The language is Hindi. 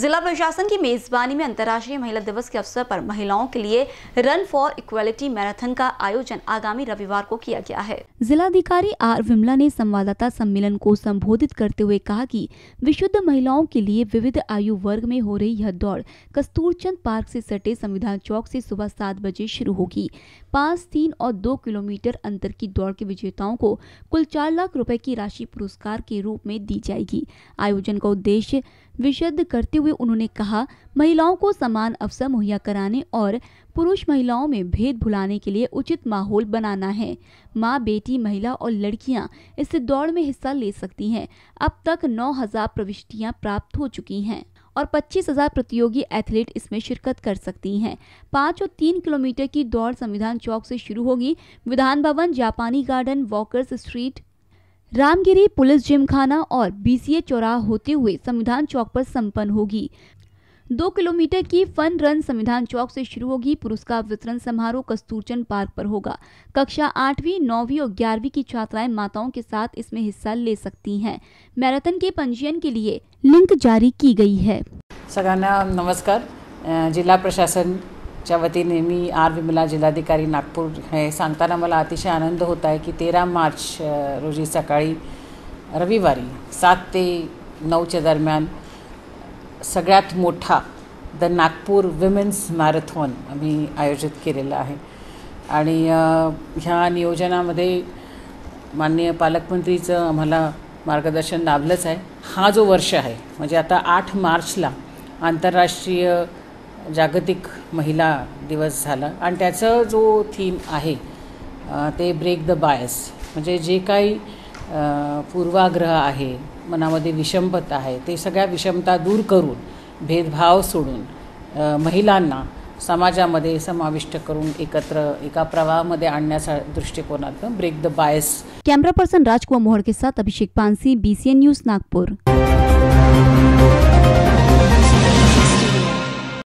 जिला प्रशासन की मेजबानी में अंतर्राष्ट्रीय महिला दिवस के अवसर पर महिलाओं के लिए रन फॉर इक्वालिटी मैराथन का आयोजन आगामी रविवार को किया गया है जिलाधिकारी आर विमला ने संवाददाता सम्मेलन को संबोधित करते हुए कहा कि विशुद्ध महिलाओं के लिए विविध आयु वर्ग में हो रही यह दौड़ कस्तूरचंद पार्क ऐसी सटे संविधान चौक ऐसी सुबह सात बजे शुरू होगी पाँच तीन और दो किलोमीटर अंतर की दौड़ के विजेताओं को कुल चार लाख रूपए की राशि पुरस्कार के रूप में दी जाएगी आयोजन का उद्देश्य विशुद्ध करते हुए हुए उन्होंने कहा महिलाओं को समान अवसर मुहैया कराने और पुरुष महिलाओं में भेद भुलाने के लिए उचित माहौल बनाना है माँ बेटी महिला और लड़कियाँ इस दौड़ में हिस्सा ले सकती हैं अब तक 9000 प्रविष्टियाँ प्राप्त हो चुकी हैं और 25,000 प्रतियोगी एथलीट इसमें शिरकत कर सकती हैं पाँच और तीन किलोमीटर की दौड़ संविधान चौक से शुरू होगी Vidhan Bhavan Japani garden walkers street Ramgiri police gymkhana और बीसीए चौराह होते हुए संविधान चौक पर संपन्न होगी दो किलोमीटर की फन रन संविधान चौक से शुरू होगी पुरस्कार वितरण समारोह कस्तूरचंद पार्क पर होगा कक्षा आठवीं नौवीं और ग्यारहवीं की छात्राएं माताओं के साथ इसमें हिस्सा ले सकती हैं मैराथन के पंजीयन के लिए लिंक जारी की गई है सगाना नमस्कार जिला प्रशासन च्या वतीने मी आर विमला जिल्हाधिकारी नागपूर हे सांगताना मला अतिशय आनंद होत आहे की तेरा मार्च रोजी सकाळी रविवारी सात ते नऊच्या दरम्यान सगळ्यात मोठा द नागपूर विमेन्स मॅरेथॉन आम्ही आयोजित केलेला आहे आणि ह्या नियोजनामध्ये माननीय पालकमंत्रीचं आम्हाला मार्गदर्शन लाभलंच आहे हा जो वर्ष आहे म्हणजे आता आठ मार्चला आंतरराष्ट्रीय जागतिक महिला दिवस झाला आणि त्याचं जो थीम आहे ते ब्रेक द बायस म्हणजे जे काही पूर्वाग्रह आहे मनामध्ये विषमता आहे ते सगळ्या विषमता दूर करून भेदभाव सोडून महिलांना समाजामध्ये समाविष्ट करून एकत्र एका प्रवाहामध्ये आणण्याचा दृष्टिकोनातून break the bias camera person Rajkumar Mohol के साथ अभिषेक पानसी बीसीएन न्यूज नागपूर